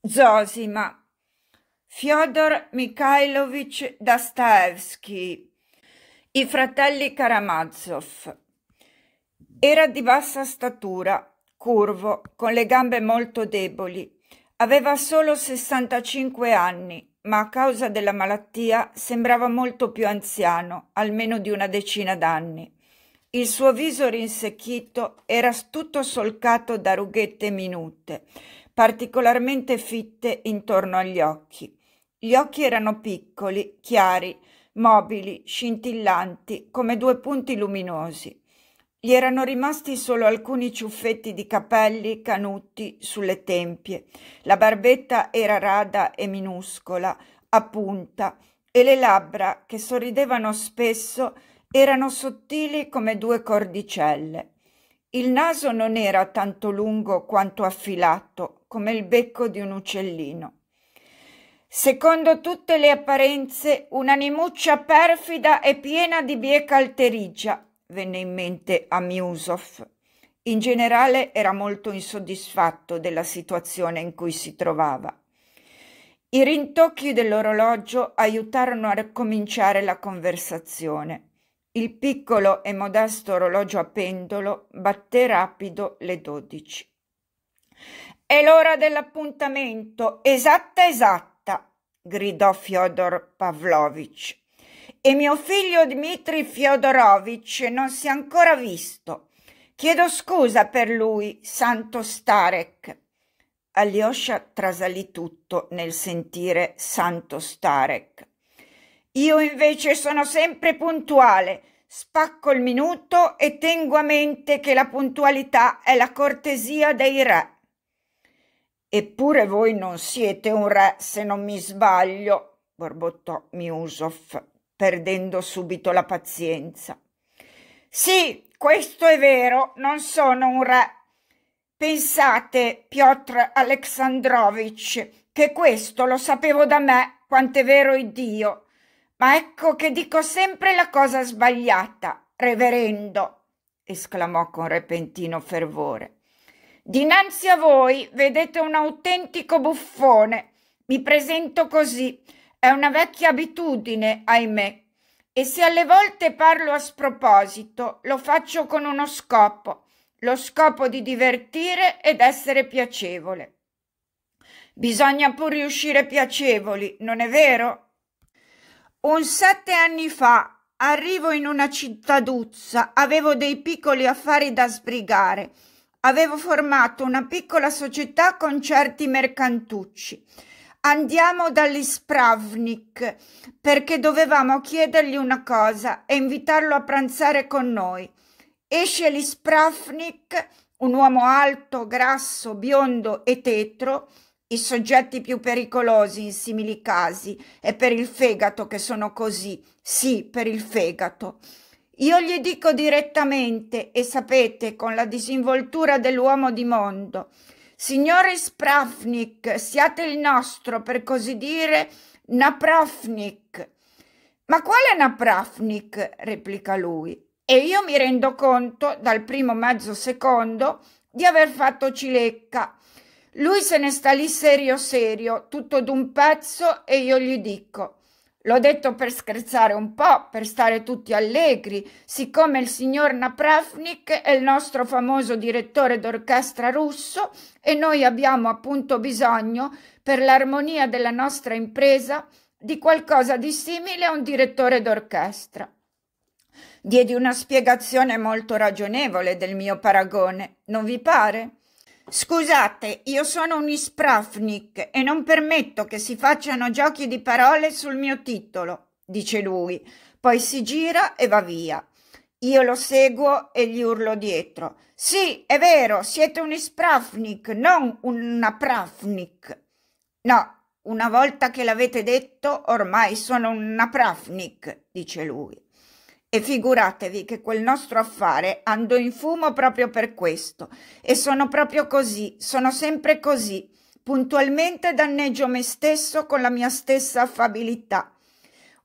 Zosima, Fyodor Mikhailovich Dostoevsky, i fratelli Karamazov. Era di bassa statura, curvo, con le gambe molto deboli. Aveva solo 65 anni, ma a causa della malattia sembrava molto più anziano, almeno di una decina d'anni. Il suo viso rinsecchito era tutto solcato da rughette minute, particolarmente fitte intorno agli occhi. Gli occhi erano piccoli, chiari, mobili, scintillanti, come due punti luminosi. Gli erano rimasti solo alcuni ciuffetti di capelli canuti sulle tempie. La barbetta era rada e minuscola, a punta, e le labbra, che sorridevano spesso, erano sottili come due cordicelle. Il naso non era tanto lungo quanto affilato, come il becco di un uccellino. Secondo tutte le apparenze, un'animuccia perfida e piena di bieca alterigia, venne in mente a Miusov. In generale era molto insoddisfatto della situazione in cui si trovava. I rintocchi dell'orologio aiutarono a ricominciare la conversazione. Il piccolo e modesto orologio a pendolo batté rapido le dodici. È l'ora dell'appuntamento, esatta esatta, gridò Fyodor Pavlovich. E mio figlio Dmitri Fyodorovich non si è ancora visto. Chiedo scusa per lui, santo Starek. Alyosha trasalì tutto nel sentire santo Starek. Io invece sono sempre puntuale, spacco il minuto e tengo a mente che la puntualità è la cortesia dei re. Eppure voi non siete un re, se non mi sbaglio, borbottò Miusov, perdendo subito la pazienza. Sì, questo è vero, non sono un re. Pensate, Piotr Aleksandrovich, che questo lo sapevo da me, quant'è vero Iddio. Ma ecco che dico sempre la cosa sbagliata, reverendo, esclamò con repentino fervore. Dinanzi a voi vedete un autentico buffone. Mi presento così. È una vecchia abitudine, ahimè. E se alle volte parlo a sproposito, lo faccio con uno scopo, lo scopo di divertire ed essere piacevole. Bisogna pur riuscire piacevoli, non è vero? Un sette anni fa arrivo in una cittaduzza, avevo dei piccoli affari da sbrigare Avevo formato una piccola società con certi mercantucci. Andiamo dagli Spravnik perché dovevamo chiedergli una cosa e invitarlo a pranzare con noi. Esce gli Spravnik, un uomo alto, grasso, biondo e tetro, i soggetti più pericolosi in simili casi, è per il fegato che sono così, sì, per il fegato. Io gli dico direttamente, e sapete, con la disinvoltura dell'uomo di mondo, signore Sprafnik, siate il nostro, per così dire, Naprafnik. Ma quale Naprafnik? replica lui. E io mi rendo conto, dal primo mezzo secondo, di aver fatto cilecca. Lui se ne sta lì serio serio, tutto d'un pezzo, e io gli dico L'ho detto per scherzare un po', per stare tutti allegri, siccome il signor Napravnik è il nostro famoso direttore d'orchestra russo e noi abbiamo appunto bisogno, per l'armonia della nostra impresa, di qualcosa di simile a un direttore d'orchestra. Diedi una spiegazione molto ragionevole del mio paragone, non vi pare? Scusate, io sono un ispravnik e non permetto che si facciano giochi di parole sul mio titolo, dice lui, poi si gira e va via. Io lo seguo e gli urlo dietro. Sì, è vero, siete un ispravnik, non un napravnik. No, una volta che l'avete detto, ormai sono un napravnik, dice lui. E figuratevi che quel nostro affare andò in fumo proprio per questo. E sono proprio così, sono sempre così. Puntualmente danneggio me stesso con la mia stessa affabilità.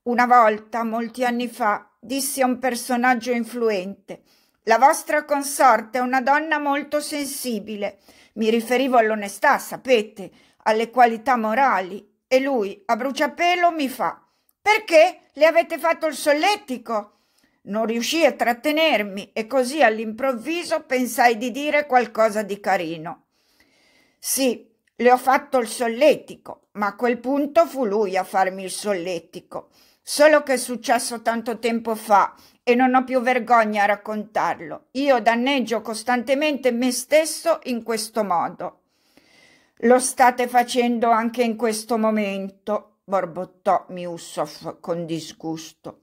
Una volta, molti anni fa, dissi a un personaggio influente la vostra consorte è una donna molto sensibile. Mi riferivo all'onestà, sapete, alle qualità morali. E lui, a bruciapelo, mi fa Perché le avete fatto il solletico? Non riuscii a trattenermi e così all'improvviso pensai di dire qualcosa di carino. Sì, le ho fatto il solletico, ma a quel punto fu lui a farmi il solletico. Solo che è successo tanto tempo fa e non ho più vergogna a raccontarlo. Io danneggio costantemente me stesso in questo modo. Lo state facendo anche in questo momento, borbottò Miussoff con disgusto.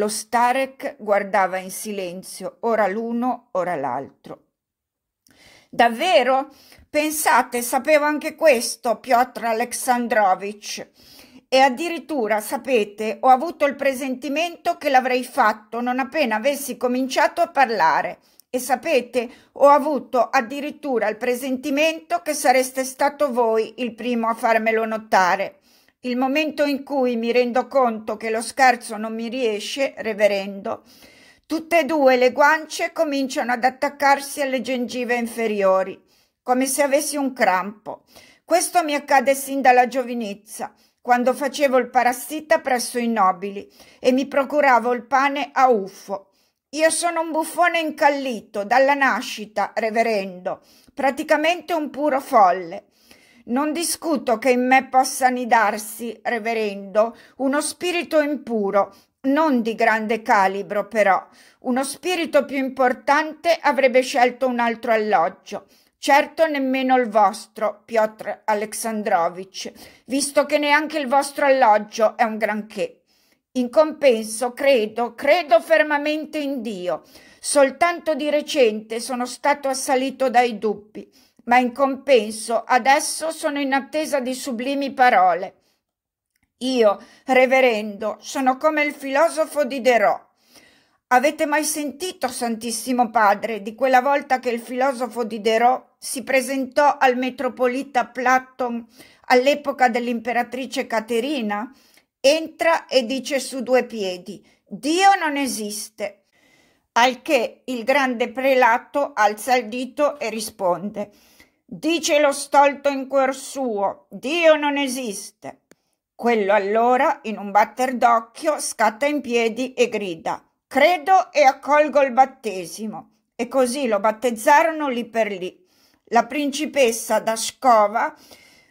Lo Starek guardava in silenzio, ora l'uno, ora l'altro. Davvero? Pensate, sapevo anche questo, Piotr Aleksandrovich. E addirittura, sapete, ho avuto il presentimento che l'avrei fatto non appena avessi cominciato a parlare. E sapete, ho avuto addirittura il presentimento che sareste stato voi il primo a farmelo notare. Il momento in cui mi rendo conto che lo scherzo non mi riesce, reverendo, tutte e due le guance cominciano ad attaccarsi alle gengive inferiori, come se avessi un crampo. Questo mi accade sin dalla giovinezza, quando facevo il parassita presso i nobili e mi procuravo il pane a uffo. Io sono un buffone incallito dalla nascita, reverendo, praticamente un puro folle. Non discuto che in me possa nidarsi, reverendo, uno spirito impuro, non di grande calibro però. Uno spirito più importante avrebbe scelto un altro alloggio. Certo nemmeno il vostro, Piotr Aleksandrovich, visto che neanche il vostro alloggio è un granché. In compenso credo, credo fermamente in Dio. Soltanto di recente sono stato assalito dai dubbi ma in compenso adesso sono in attesa di sublimi parole. Io, reverendo, sono come il filosofo di Derò. Avete mai sentito, Santissimo Padre, di quella volta che il filosofo di Derò si presentò al metropolita Platon all'epoca dell'imperatrice Caterina? Entra e dice su due piedi: Dio non esiste. Al che il grande prelato alza il dito e risponde: Dice lo stolto in cuor suo, Dio non esiste. Quello allora, in un batter d'occhio, scatta in piedi e grida, credo e accolgo il battesimo. E così lo battezzarono lì per lì. La principessa da Scova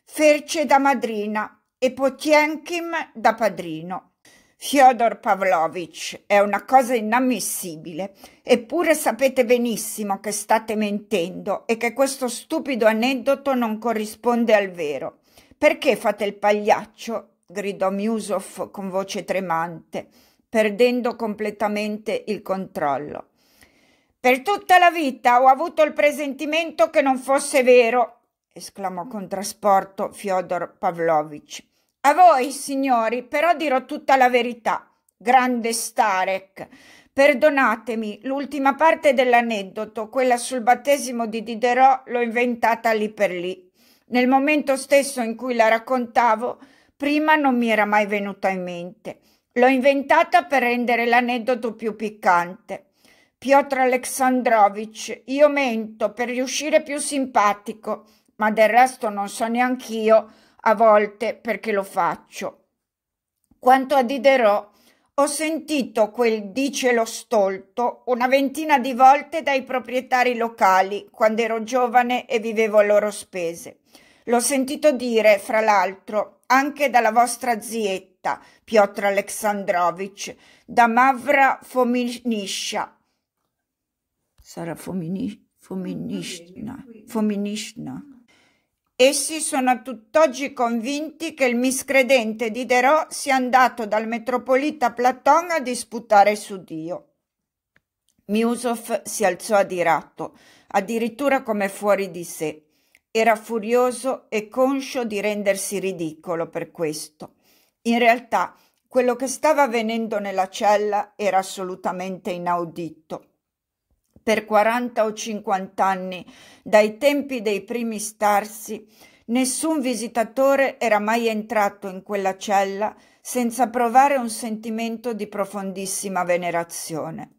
fece da madrina e Potienkim da padrino. Fyodor Pavlovich, è una cosa inammissibile, eppure sapete benissimo che state mentendo e che questo stupido aneddoto non corrisponde al vero. Perché fate il pagliaccio? gridò Miusov con voce tremante, perdendo completamente il controllo. Per tutta la vita ho avuto il presentimento che non fosse vero, esclamò con trasporto Fyodor Pavlovich. A voi, signori, però dirò tutta la verità. Grande Starek, perdonatemi, l'ultima parte dell'aneddoto, quella sul battesimo di Diderot, l'ho inventata lì per lì. Nel momento stesso in cui la raccontavo, prima non mi era mai venuta in mente. L'ho inventata per rendere l'aneddoto più piccante. Piotr Alexandrovich, io mento per riuscire più simpatico, ma del resto non so neanch'io a volte perché lo faccio. Quanto a Diderot, ho sentito quel dice lo stolto una ventina di volte dai proprietari locali quando ero giovane e vivevo a loro spese. L'ho sentito dire, fra l'altro, anche dalla vostra zietta, Piotr Aleksandrovich, da Mavra Fominiscia. Sarà Fominiscia? Fominiscia? Essi sono tutt'oggi convinti che il miscredente Diderot sia andato dal metropolita Platone a disputare su Dio. Miusov si alzò adirato, addirittura come fuori di sé. Era furioso e conscio di rendersi ridicolo per questo. In realtà, quello che stava avvenendo nella cella era assolutamente inaudito per 40 o 50 anni, dai tempi dei primi starsi, nessun visitatore era mai entrato in quella cella senza provare un sentimento di profondissima venerazione.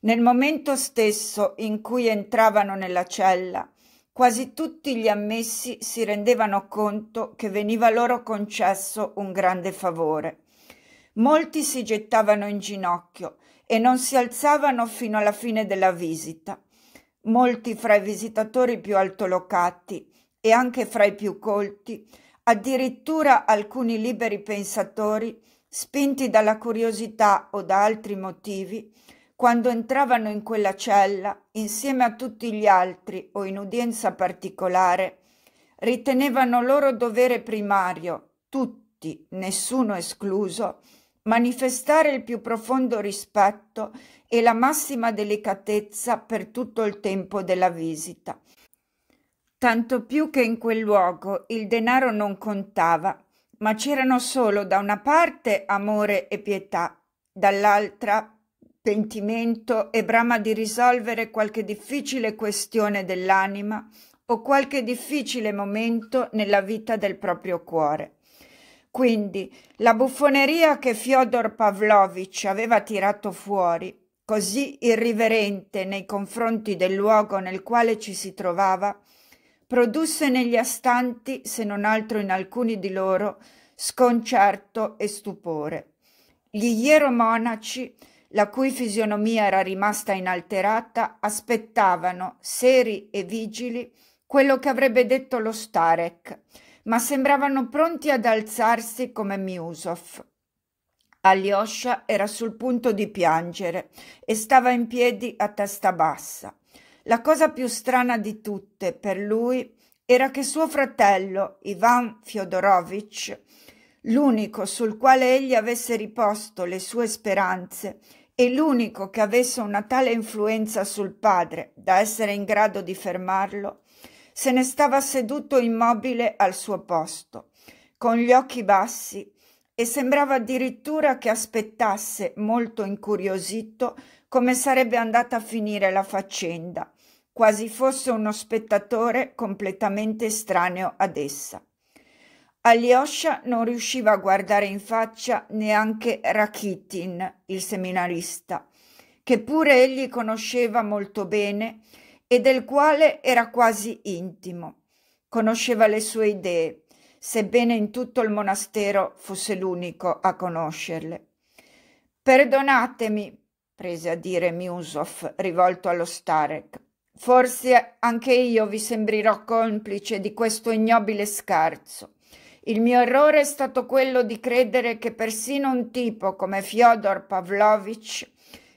Nel momento stesso in cui entravano nella cella, quasi tutti gli ammessi si rendevano conto che veniva loro concesso un grande favore. Molti si gettavano in ginocchio, e non si alzavano fino alla fine della visita. Molti fra i visitatori più altolocati e anche fra i più colti, addirittura alcuni liberi pensatori, spinti dalla curiosità o da altri motivi, quando entravano in quella cella, insieme a tutti gli altri o in udienza particolare, ritenevano loro dovere primario, tutti, nessuno escluso, manifestare il più profondo rispetto e la massima delicatezza per tutto il tempo della visita. Tanto più che in quel luogo il denaro non contava, ma c'erano solo da una parte amore e pietà, dall'altra pentimento e brama di risolvere qualche difficile questione dell'anima o qualche difficile momento nella vita del proprio cuore. Quindi la buffoneria che Fyodor Pavlovich aveva tirato fuori, così irriverente nei confronti del luogo nel quale ci si trovava, produsse negli astanti, se non altro in alcuni di loro, sconcerto e stupore. Gli ieromonaci, la cui fisionomia era rimasta inalterata, aspettavano, seri e vigili, quello che avrebbe detto lo Starek, ma sembravano pronti ad alzarsi come Miusov. Alyosha era sul punto di piangere e stava in piedi a testa bassa. La cosa più strana di tutte per lui era che suo fratello Ivan Fyodorovich, l'unico sul quale egli avesse riposto le sue speranze e l'unico che avesse una tale influenza sul padre da essere in grado di fermarlo, se ne stava seduto immobile al suo posto, con gli occhi bassi e sembrava addirittura che aspettasse, molto incuriosito, come sarebbe andata a finire la faccenda, quasi fosse uno spettatore completamente estraneo ad essa. Alyosha non riusciva a guardare in faccia neanche Rakitin, il seminarista, che pure egli conosceva molto bene e del quale era quasi intimo. Conosceva le sue idee, sebbene in tutto il monastero fosse l'unico a conoscerle. Perdonatemi, prese a dire Miusov, rivolto allo Starek. Forse anche io vi sembrerò complice di questo ignobile scarso. Il mio errore è stato quello di credere che persino un tipo come Fyodor Pavlovich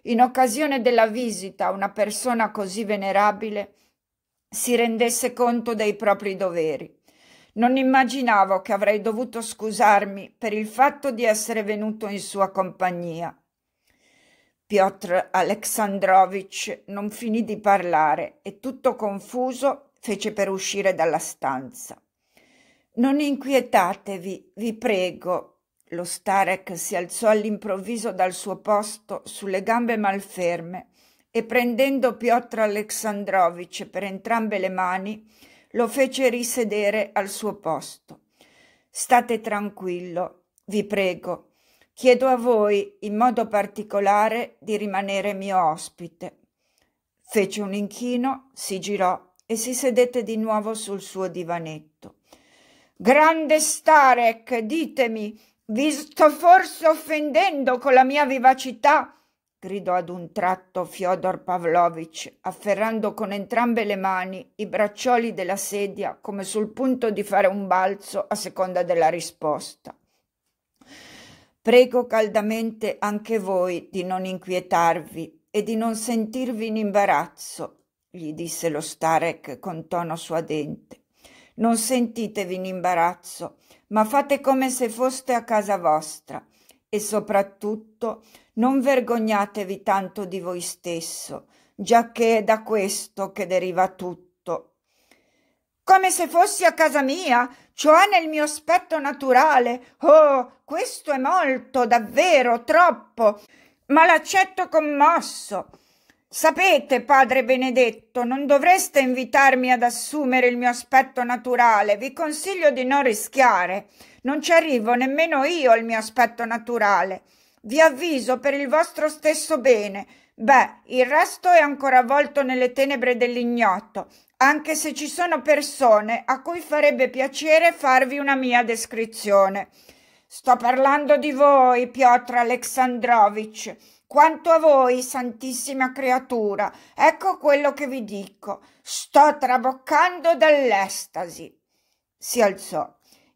in occasione della visita una persona così venerabile si rendesse conto dei propri doveri. Non immaginavo che avrei dovuto scusarmi per il fatto di essere venuto in sua compagnia. Piotr Aleksandrovich non finì di parlare e tutto confuso fece per uscire dalla stanza. Non inquietatevi, vi prego, lo Starek si alzò all'improvviso dal suo posto sulle gambe malferme e prendendo Piotr Aleksandrovich per entrambe le mani lo fece risedere al suo posto. State tranquillo, vi prego. Chiedo a voi, in modo particolare, di rimanere mio ospite. Fece un inchino, si girò e si sedette di nuovo sul suo divanetto. Grande Starek, ditemi, vi sto forse offendendo con la mia vivacità? gridò ad un tratto Fyodor Pavlovich, afferrando con entrambe le mani i braccioli della sedia come sul punto di fare un balzo a seconda della risposta. Prego caldamente anche voi di non inquietarvi e di non sentirvi in imbarazzo, gli disse lo Starek con tono suadente. Non sentitevi in imbarazzo ma fate come se foste a casa vostra e soprattutto non vergognatevi tanto di voi stesso, giacché è da questo che deriva tutto. Come se fossi a casa mia, cioè nel mio aspetto naturale. Oh, questo è molto, davvero, troppo, ma l'accetto commosso. Sapete, padre Benedetto, non dovreste invitarmi ad assumere il mio aspetto naturale. Vi consiglio di non rischiare. Non ci arrivo nemmeno io al mio aspetto naturale. Vi avviso per il vostro stesso bene. Beh, il resto è ancora avvolto nelle tenebre dell'ignoto, anche se ci sono persone a cui farebbe piacere farvi una mia descrizione. Sto parlando di voi, Piotr Alexandrovich. Quanto a voi, santissima creatura, ecco quello che vi dico. Sto traboccando dall'estasi. Si alzò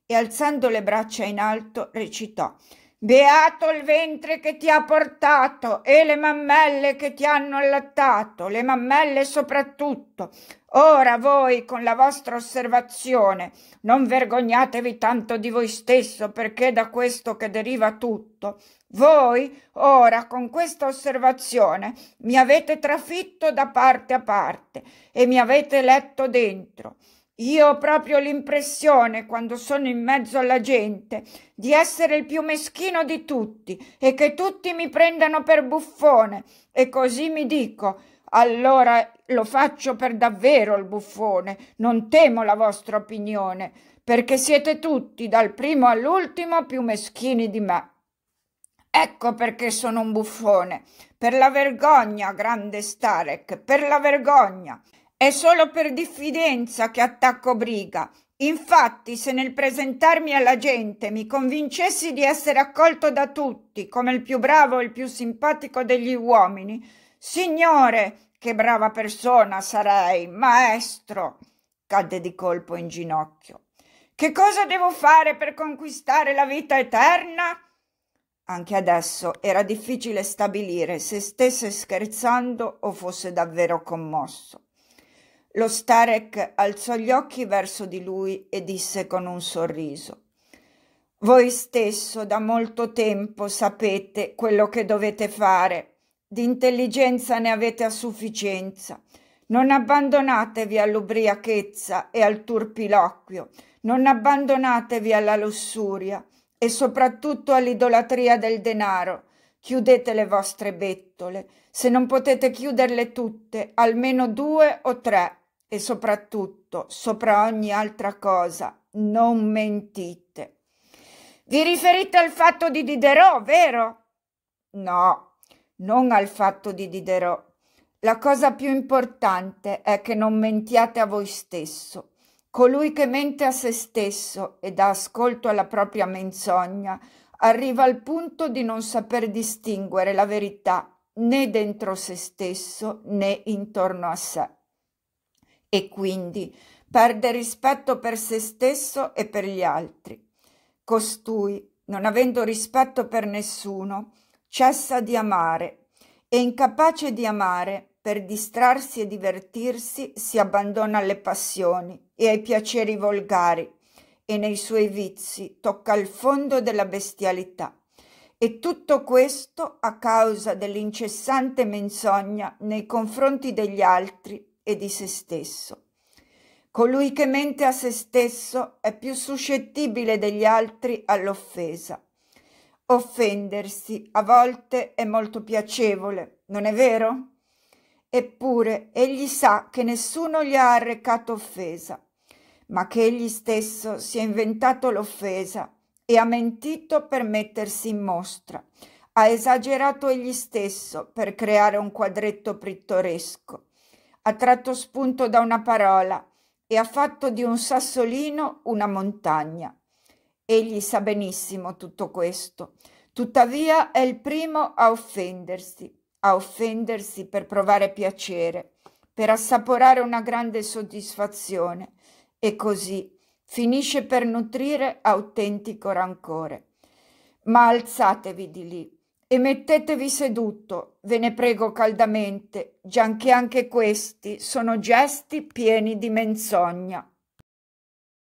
e alzando le braccia in alto recitò Beato il ventre che ti ha portato e le mammelle che ti hanno allattato, le mammelle soprattutto. Ora voi, con la vostra osservazione, non vergognatevi tanto di voi stesso, perché è da questo che deriva tutto. Voi, ora, con questa osservazione, mi avete trafitto da parte a parte e mi avete letto dentro. Io ho proprio l'impressione, quando sono in mezzo alla gente, di essere il più meschino di tutti e che tutti mi prendano per buffone. E così mi dico, allora lo faccio per davvero il buffone, non temo la vostra opinione, perché siete tutti, dal primo all'ultimo, più meschini di me. Ecco perché sono un buffone, per la vergogna, grande Starek, per la vergogna. È solo per diffidenza che attacco Briga. Infatti, se nel presentarmi alla gente mi convincessi di essere accolto da tutti come il più bravo e il più simpatico degli uomini, signore, che brava persona sarei, maestro! cadde di colpo in ginocchio. Che cosa devo fare per conquistare la vita eterna? Anche adesso era difficile stabilire se stesse scherzando o fosse davvero commosso. Lo Starek alzò gli occhi verso di lui e disse con un sorriso voi stesso da molto tempo sapete quello che dovete fare, di intelligenza ne avete a sufficienza. Non abbandonatevi all'ubriachezza e al turpiloquio, non abbandonatevi alla lussuria e soprattutto all'idolatria del denaro. Chiudete le vostre bettole, se non potete chiuderle tutte, almeno due o tre e soprattutto, sopra ogni altra cosa, non mentite. Vi riferite al fatto di Diderot, vero? No, non al fatto di Diderot. La cosa più importante è che non mentiate a voi stesso. Colui che mente a se stesso e dà ascolto alla propria menzogna arriva al punto di non saper distinguere la verità né dentro se stesso né intorno a sé e quindi perde rispetto per se stesso e per gli altri. Costui, non avendo rispetto per nessuno, cessa di amare e incapace di amare, per distrarsi e divertirsi, si abbandona alle passioni e ai piaceri volgari e nei suoi vizi tocca il fondo della bestialità. E tutto questo a causa dell'incessante menzogna nei confronti degli altri e di se stesso. Colui che mente a se stesso è più suscettibile degli altri all'offesa. Offendersi a volte è molto piacevole, non è vero? Eppure egli sa che nessuno gli ha arrecato offesa, ma che egli stesso si è inventato l'offesa e ha mentito per mettersi in mostra. Ha esagerato egli stesso per creare un quadretto pittoresco ha tratto spunto da una parola e ha fatto di un sassolino una montagna. Egli sa benissimo tutto questo, tuttavia è il primo a offendersi, a offendersi per provare piacere, per assaporare una grande soddisfazione e così finisce per nutrire autentico rancore. Ma alzatevi di lì, e mettetevi seduto, ve ne prego caldamente, gianché anche questi sono gesti pieni di menzogna.